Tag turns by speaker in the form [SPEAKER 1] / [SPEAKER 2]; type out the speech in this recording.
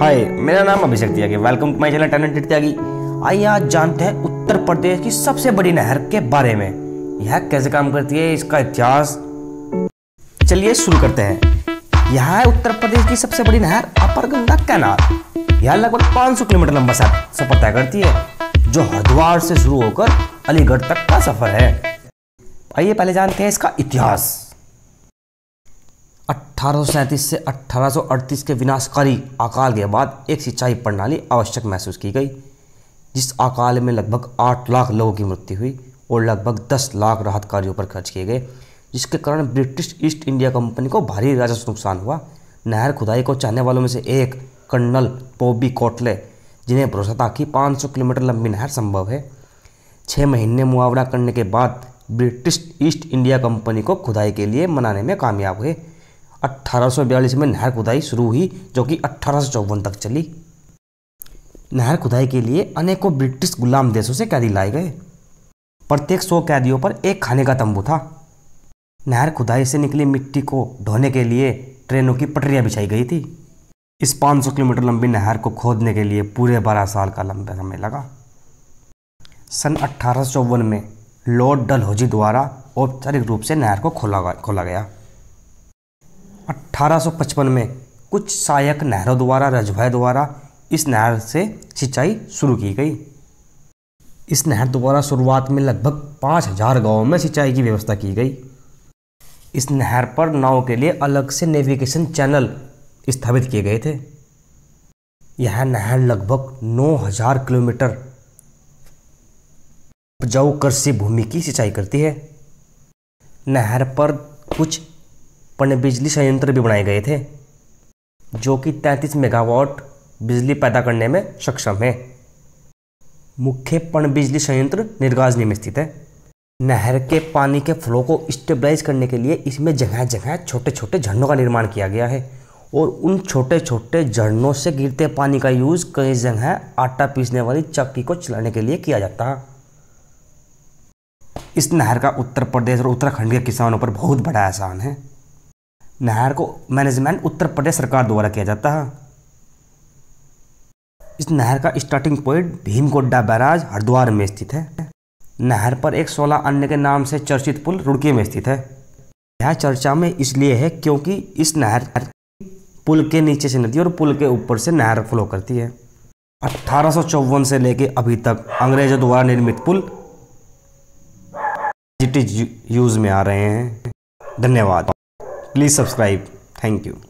[SPEAKER 1] हाय मेरा नाम Abhishek Tyagi welcome to my channel talent Tyagi आइए आज जानते हैं उत्तर प्रदेश की सबसे बड़ी नहर के बारे में यह कैसे काम करती है इसका इतिहास चलिए शुरू करते हैं यह है उत्तर प्रदेश की सबसे बड़ी नहर अपर गंगा कैनाल यह लगभग 500 किलोमीटर लंबा सफर तय करती है जो हरिद्वार से शुरू होकर अलीगढ़ तक का सफर है आइए पहले जानते हैं इसका इतिहास 1837 से 1838 के विनाशकारी अकाल के बाद एक सिंचाई प्रणाली आवश्यक महसूस की गई जिस अकाल में लगभग 8 लाख लोगों की मृत्यु हुई और लगभग 10 लाख राहत कार्यों पर खर्च किए गए जिसके कारण ब्रिटिश ईस्ट इंडिया कंपनी को भारी राजस्व नुकसान हुआ नहर खुदाई को चाहने वालों में से एक कर्नल पोबी कोटले जिन्हें भरोसा था कि 500 किलोमीटर लंबी नहर संभव है छः महीने मुआवजा करने के बाद ब्रिटिश ईस्ट इंडिया कंपनी को खुदाई के लिए मनाने में कामयाब हुए अट्ठारह में नहर खुदाई शुरू हुई जो कि अट्ठारह तक चली नहर खुदाई के लिए अनेकों ब्रिटिश गुलाम देशों से कैदी लाए गए प्रत्येक सौ कैदियों पर एक खाने का तंबू था नहर खुदाई से निकली मिट्टी को ढोने के लिए ट्रेनों की पटरियां बिछाई गई थी इस 500 किलोमीटर लंबी नहर को खोदने के लिए पूरे 12 साल का लंबा समय लगा सन अट्ठारह में लॉर्ड डलहौजी द्वारा औपचारिक रूप से नहर को खोला खोला गया 1855 में कुछ सहायक नहरों द्वारा रजभय द्वारा इस नहर से सिंचाई शुरू की गई इस नहर द्वारा शुरुआत में लगभग 5000 गाँवों में सिंचाई की व्यवस्था की गई इस नहर पर नाव के लिए अलग से नेविगेशन चैनल स्थापित किए गए थे यह नहर लगभग 9000 किलोमीटर उपजाऊ कृषि भूमि की सिंचाई करती है नहर पर कुछ बिजली संयंत्र भी बनाए गए थे जो कि 33 मेगावाट बिजली पैदा करने में सक्षम है मुख्य पनबिजली संयंत्र निर्गाजनी में स्थित है नहर के पानी के फ्लो को स्टेबलाइज करने के लिए इसमें जगह जगह छोटे छोटे झरनों का निर्माण किया गया है और उन छोटे छोटे झरनों से गिरते पानी का यूज़ कई जगह आटा पीसने वाली चक्की को चलाने के लिए किया जाता है इस नहर का उत्तर प्रदेश और उत्तराखंड के किसानों पर बहुत बड़ा एहसान है नहर को मैनेजमेंट उत्तर प्रदेश सरकार द्वारा किया जाता है इस नहर का starting point Godda barrage Haridwar में स्थित है नहर पर एक सोलह अन्य के नाम से चर्चित पुल रुड़की में स्थित है यह चर्चा में इसलिए है क्योंकि इस नहर पुल के नीचे से नदी और पुल के ऊपर से नहर फ्लो करती है अठारह से लेकर अभी तक अंग्रेजों द्वारा निर्मित पुल यूज में आ रहे हैं धन्यवाद please subscribe thank you